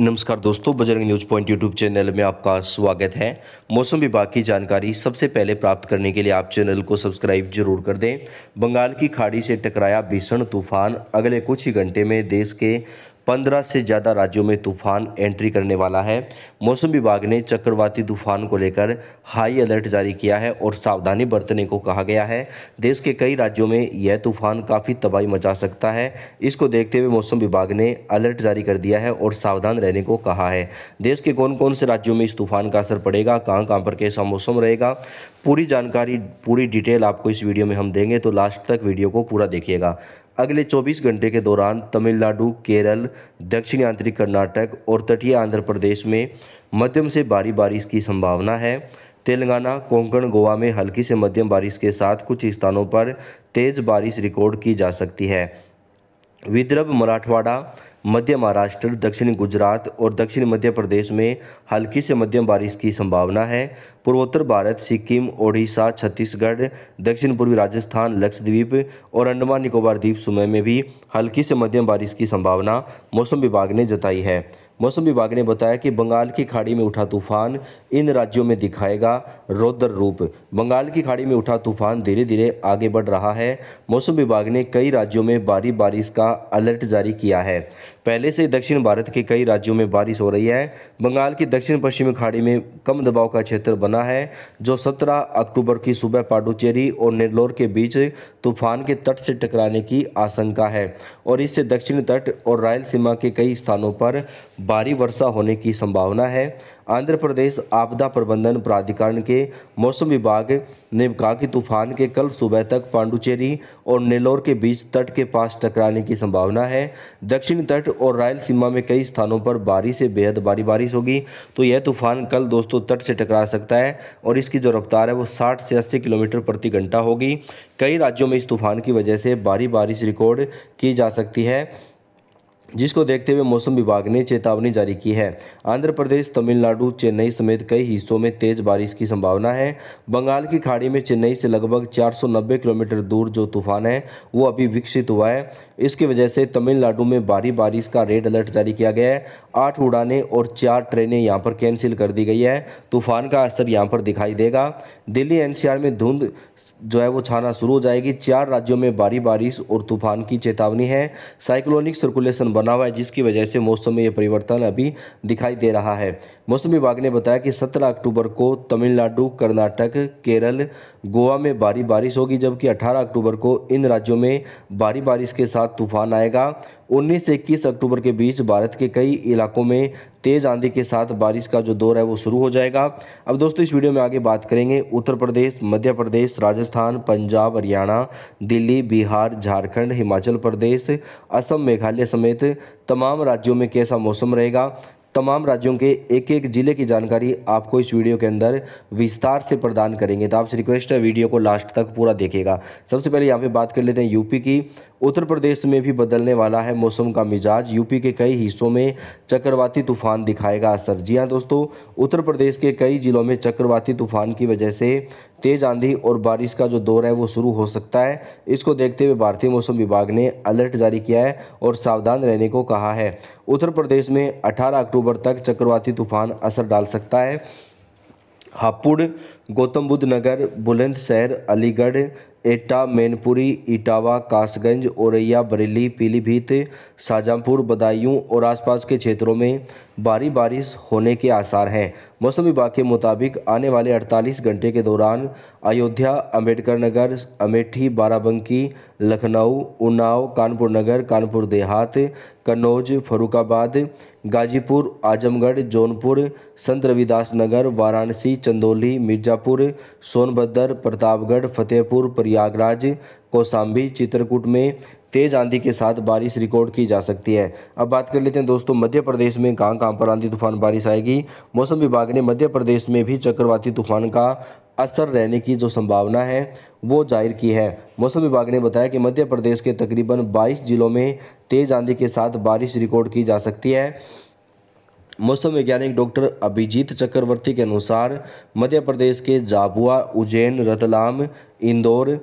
नमस्कार दोस्तों Bajrang news point YouTube channel में आपका स्वागत है मौसम विभाग की जानकारी सबसे पहले प्राप्त करने के लिए आप चैनल को सब्सक्राइब जरूर कर दें बंगाल की खाड़ी से टकराया भीषण तूफान अगले कुछ ही घंटे में देश के पंद्रह से ज़्यादा राज्यों में तूफान एंट्री करने वाला है मौसम विभाग ने चक्रवाती तूफान को लेकर हाई अलर्ट जारी किया है और सावधानी बरतने को कहा गया है देश के कई राज्यों में यह तूफान काफ़ी तबाही मचा सकता है इसको देखते हुए मौसम विभाग ने अलर्ट जारी कर दिया है और सावधान रहने को कहा है देश के कौन कौन से राज्यों में इस तूफान का असर पड़ेगा कहाँ कहाँ पर कैसा मौसम रहेगा पूरी जानकारी पूरी डिटेल आपको इस वीडियो में हम देंगे तो लास्ट तक वीडियो को पूरा देखिएगा अगले 24 घंटे के दौरान तमिलनाडु केरल दक्षिण आंतरिक कर्नाटक और तटीय आंध्र प्रदेश में मध्यम से भारी बारिश की संभावना है तेलंगाना कोंकण गोवा में हल्की से मध्यम बारिश के साथ कुछ स्थानों पर तेज़ बारिश रिकॉर्ड की जा सकती है विदर्भ मराठवाड़ा मध्य महाराष्ट्र दक्षिण गुजरात और दक्षिण मध्य प्रदेश में हल्की से मध्यम बारिश की संभावना है पूर्वोत्तर भारत सिक्किम ओडिशा छत्तीसगढ़ दक्षिण पूर्वी राजस्थान लक्षद्वीप और अंडमान निकोबार द्वीप समय में भी हल्की से मध्यम बारिश की संभावना मौसम विभाग ने जताई है मौसम विभाग ने बताया कि बंगाल की खाड़ी में उठा तूफान इन राज्यों में दिखाएगा रौद्र रूप बंगाल की खाड़ी में उठा तूफान धीरे धीरे आगे बढ़ रहा है मौसम विभाग ने कई राज्यों में भारी बारिश का अलर्ट जारी किया है पहले से दक्षिण भारत के कई राज्यों में बारिश हो रही है बंगाल की दक्षिण पश्चिमी खाड़ी में कम दबाव का क्षेत्र बना है जो 17 अक्टूबर की सुबह पाडुचेरी और नेल्लोर के बीच तूफान के तट से टकराने की आशंका है और इससे दक्षिण तट और रायलसीमा के कई स्थानों पर भारी वर्षा होने की संभावना है आंध्र प्रदेश आपदा प्रबंधन प्राधिकरण के मौसम विभाग ने कहा कि तूफान के कल सुबह तक पांडुचेरी और नेलोर के बीच तट के पास टकराने की संभावना है दक्षिणी तट और रायलसीमा में कई स्थानों पर बारिश से बेहद भारी बारिश होगी तो यह तूफान कल दोस्तों तट से टकरा सकता है और इसकी जो रफ्तार है वो साठ से अस्सी किलोमीटर प्रति घंटा होगी कई राज्यों में इस तूफान की वजह से भारी बारिश रिकॉर्ड की जा सकती है जिसको देखते हुए मौसम विभाग ने चेतावनी जारी की है आंध्र प्रदेश तमिलनाडु चेन्नई समेत कई हिस्सों में तेज बारिश की संभावना है बंगाल की खाड़ी में चेन्नई से लगभग 490 किलोमीटर दूर जो तूफान है वो अभी विकसित हुआ है इसकी वजह से तमिलनाडु में भारी बारिश का रेड अलर्ट जारी किया गया है आठ उड़ानें और चार ट्रेनें यहाँ पर कैंसिल कर दी गई है तूफान का असर यहाँ पर दिखाई देगा दिल्ली एन में धुंध जो है वो छाना शुरू हो जाएगी चार राज्यों में भारी बारिश और तूफान की चेतावनी है साइक्लोनिक सर्कुलेशन बना हुआ है जिसकी वजह से मौसम में यह परिवर्तन अभी दिखाई दे रहा है मौसम विभाग ने बताया कि 17 अक्टूबर को तमिलनाडु कर्नाटक केरल गोवा में भारी बारिश होगी जबकि 18 अक्टूबर को इन राज्यों में भारी बारिश के साथ तूफान आएगा उन्नीस से इक्कीस अक्टूबर के बीच भारत के कई इलाकों में तेज़ आंधी के साथ बारिश का जो दौर है वो शुरू हो जाएगा अब दोस्तों इस वीडियो में आगे बात करेंगे उत्तर प्रदेश मध्य प्रदेश राजस्थान पंजाब हरियाणा दिल्ली बिहार झारखंड हिमाचल प्रदेश असम मेघालय समेत तमाम राज्यों में कैसा मौसम रहेगा तमाम राज्यों के एक एक ज़िले की जानकारी आपको इस वीडियो के अंदर विस्तार से प्रदान करेंगे तो आपसे रिक्वेस्ट है वीडियो को लास्ट तक पूरा देखेगा सबसे पहले यहाँ पे बात कर लेते हैं यूपी की उत्तर प्रदेश में भी बदलने वाला है मौसम का मिजाज यूपी के कई हिस्सों में चक्रवाती तूफान दिखाएगा असर जी हाँ दोस्तों उत्तर प्रदेश के कई जिलों में चक्रवाती तूफान की वजह से तेज़ आंधी और बारिश का जो दौर है वो शुरू हो सकता है इसको देखते हुए भारतीय मौसम विभाग ने अलर्ट जारी किया है और सावधान रहने को कहा है उत्तर प्रदेश में 18 अक्टूबर तक चक्रवाती तूफान असर डाल सकता है हापुड़ गौतम बुद्ध नगर बुलंदशहर अलीगढ़ एटा मैनपुरी इटावा कासगंज औरैया बरेली पीलीभीत शाहजहाँपुर बदायूं और आसपास के क्षेत्रों में भारी बारिश होने के आसार हैं मौसम विभाग के मुताबिक आने वाले 48 घंटे के दौरान अयोध्या अंबेडकर नगर अमेठी बाराबंकी लखनऊ उन्नाव कानपुर नगर कानपुर देहात कन्नौज फरुखाबाद गाजीपुर आजमगढ़ जौनपुर संत रविदास नगर वाराणसी चंदौली मिर्जापुर शाहजहाँपुर सोनभद्र प्रतापगढ़ फतेहपुर प्रयागराज कौसाम्बी चित्रकूट में तेज आंधी के साथ बारिश रिकॉर्ड की जा सकती है अब बात कर लेते हैं दोस्तों मध्य प्रदेश में कहाँ कहाँ पर आंधी तूफान बारिश आएगी मौसम विभाग ने मध्य प्रदेश में भी चक्रवाती तूफान का असर रहने की जो संभावना है वो जाहिर की है मौसम विभाग ने बताया कि मध्य प्रदेश के तकरीबन 22 जिलों में तेज़ आंधी के साथ बारिश रिकॉर्ड की जा सकती है मौसम वैज्ञानिक डॉक्टर अभिजीत चक्रवर्ती के अनुसार मध्य प्रदेश के झाबुआ उज्जैन रतलाम इंदौर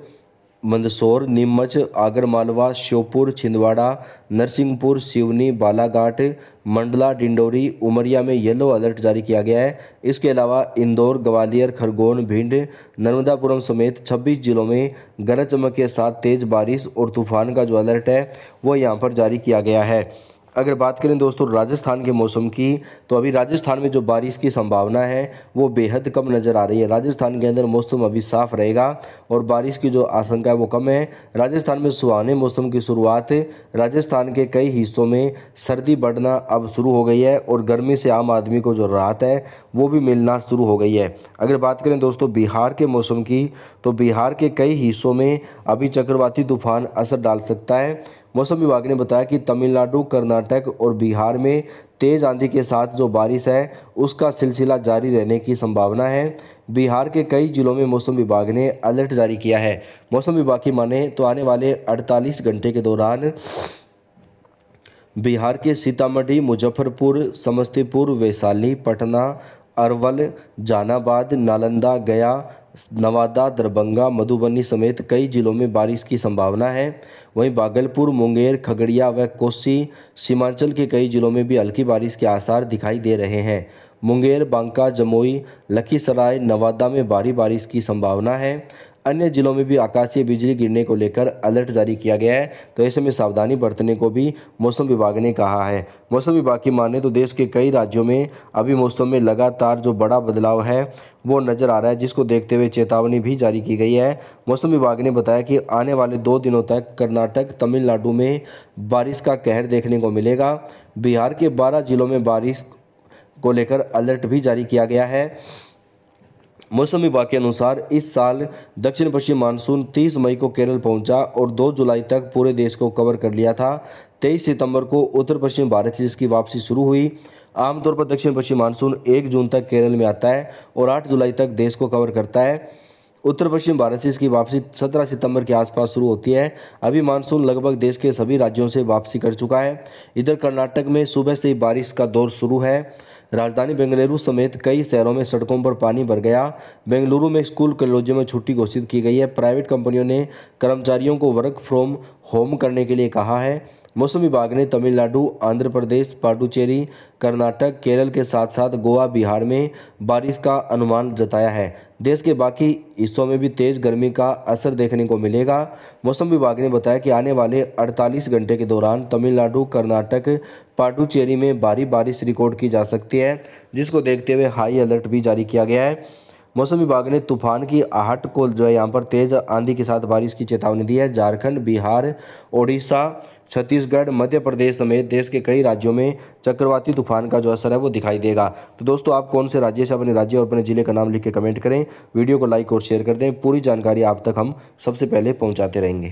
मंदसौर नीमच आगरमालवा श्योपुर छिंदवाड़ा नरसिंहपुर सिवनी बालाघाट मंडला डिंडोरी उमरिया में येलो अलर्ट जारी किया गया है इसके अलावा इंदौर ग्वालियर खरगोन भिंड नर्मदापुरम समेत 26 जिलों में गरज चमक के साथ तेज़ बारिश और तूफान का जो अलर्ट है वह यहाँ पर जारी किया गया है अगर बात करें दोस्तों राजस्थान के मौसम की तो अभी राजस्थान में जो बारिश की संभावना है वो बेहद कम नज़र आ रही है राजस्थान के अंदर मौसम अभी साफ़ रहेगा और बारिश की जो आशंका है वो कम है राजस्थान में सुहाने मौसम की शुरुआत राजस्थान के कई हिस्सों में सर्दी बढ़ना अब शुरू हो गई है और गर्मी से आम आदमी को जो राहत है वो भी मिलना शुरू हो गई है अगर बात करें दोस्तों बिहार के मौसम की तो बिहार के कई हिस्सों में अभी चक्रवाती तूफान असर डाल सकता है मौसम विभाग ने बताया कि तमिलनाडु कर्नाटक और बिहार में तेज़ आंधी के साथ जो बारिश है उसका सिलसिला जारी रहने की संभावना है बिहार के कई जिलों में मौसम विभाग ने अलर्ट जारी किया है मौसम विभाग की माने तो आने वाले 48 घंटे के दौरान बिहार के सीतामढ़ी मुजफ्फरपुर समस्तीपुर वैशाली पटना अरवल जहानाबाद नालंदा गया नवादा दरभंगा मधुबनी समेत कई जिलों में बारिश की संभावना है वहीं बागलपुर मुंगेर खगड़िया व कोसी सीमांचल के कई जिलों में भी हल्की बारिश के आसार दिखाई दे रहे हैं मुंगेर बांका जमुई लखीसराय नवादा में भारी बारिश की संभावना है अन्य जिलों में भी आकाशीय बिजली गिरने को लेकर अलर्ट जारी किया गया है तो ऐसे में सावधानी बरतने को भी मौसम विभाग ने कहा है मौसम विभाग की माने तो देश के कई राज्यों में अभी मौसम में लगातार जो बड़ा बदलाव है वो नज़र आ रहा है जिसको देखते हुए चेतावनी भी जारी की गई है मौसम विभाग ने बताया कि आने वाले दो दिनों तक कर्नाटक तमिलनाडु में बारिश का कहर देखने को मिलेगा बिहार के बारह जिलों में बारिश को लेकर अलर्ट भी जारी किया गया है मौसम विभाग के अनुसार इस साल दक्षिण पश्चिम मानसून 30 मई को केरल पहुंचा और 2 जुलाई तक पूरे देश को कवर कर लिया था 23 सितंबर को उत्तर पश्चिम भारत से इसकी वापसी शुरू हुई आमतौर पर दक्षिण पश्चिम मानसून 1 जून तक केरल में आता है और 8 जुलाई तक देश को कवर करता है उत्तर पश्चिम भारत से इसकी वापसी 17 सितंबर के आसपास शुरू होती है अभी मानसून लगभग देश के सभी राज्यों से वापसी कर चुका है इधर कर्नाटक में सुबह से ही बारिश का दौर शुरू है राजधानी बेंगलुरु समेत कई शहरों में सड़कों पर पानी भर गया बेंगलुरु में स्कूल कॉलेजों में छुट्टी घोषित की गई है प्राइवेट कंपनियों ने कर्मचारियों को वर्क फ्रॉम होम करने के लिए कहा है मौसम विभाग ने तमिलनाडु आंध्र प्रदेश पाडुचेरी कर्नाटक केरल के साथ साथ गोवा बिहार में बारिश का अनुमान जताया है देश के बाकी हिस्सों में भी तेज़ गर्मी का असर देखने को मिलेगा मौसम विभाग ने बताया कि आने वाले 48 घंटे के दौरान तमिलनाडु कर्नाटक पाडुचेरी में भारी बारिश रिकॉर्ड की जा सकती है जिसको देखते हुए हाई अलर्ट भी जारी किया गया है मौसम विभाग ने तूफान की आहट को जो है यहाँ पर तेज़ आंधी के साथ बारिश की चेतावनी दी है झारखंड बिहार ओडिशा छत्तीसगढ़ मध्य प्रदेश समेत देश के कई राज्यों में चक्रवाती तूफान का जो असर है वो दिखाई देगा तो दोस्तों आप कौन से राज्य से अपने राज्य और अपने ज़िले का नाम लिख के कमेंट करें वीडियो को लाइक और शेयर कर दें पूरी जानकारी आप तक हम सबसे पहले पहुँचाते रहेंगे